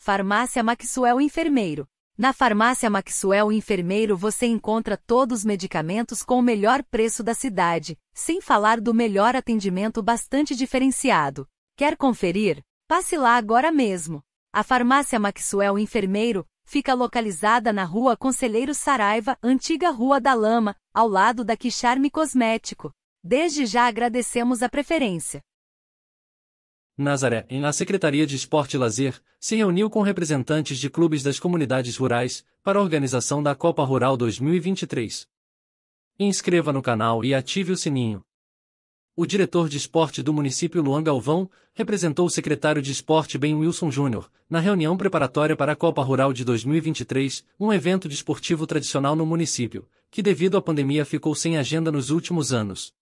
Farmácia Maxwell Enfermeiro. Na Farmácia Maxwell Enfermeiro você encontra todos os medicamentos com o melhor preço da cidade, sem falar do melhor atendimento bastante diferenciado. Quer conferir? Passe lá agora mesmo. A Farmácia Maxwell Enfermeiro fica localizada na Rua Conselheiro Saraiva, antiga Rua da Lama, ao lado da Quixarme Cosmético. Desde já agradecemos a preferência. Nazaré, em a Secretaria de Esporte e Lazer, se reuniu com representantes de clubes das comunidades rurais para a organização da Copa Rural 2023. Inscreva no canal e ative o sininho. O diretor de esporte do município Luan Galvão representou o secretário de esporte Ben Wilson Júnior na reunião preparatória para a Copa Rural de 2023, um evento desportivo tradicional no município, que devido à pandemia ficou sem agenda nos últimos anos.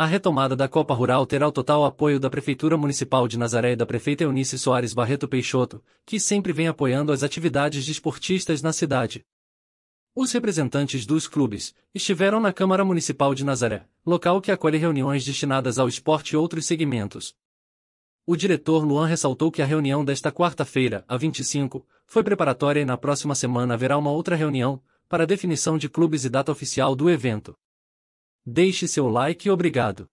A retomada da Copa Rural terá o total apoio da Prefeitura Municipal de Nazaré e da prefeita Eunice Soares Barreto Peixoto, que sempre vem apoiando as atividades de esportistas na cidade. Os representantes dos clubes estiveram na Câmara Municipal de Nazaré, local que acolhe reuniões destinadas ao esporte e outros segmentos. O diretor Luan ressaltou que a reunião desta quarta-feira, a 25, foi preparatória e na próxima semana haverá uma outra reunião, para definição de clubes e data oficial do evento. Deixe seu like e obrigado.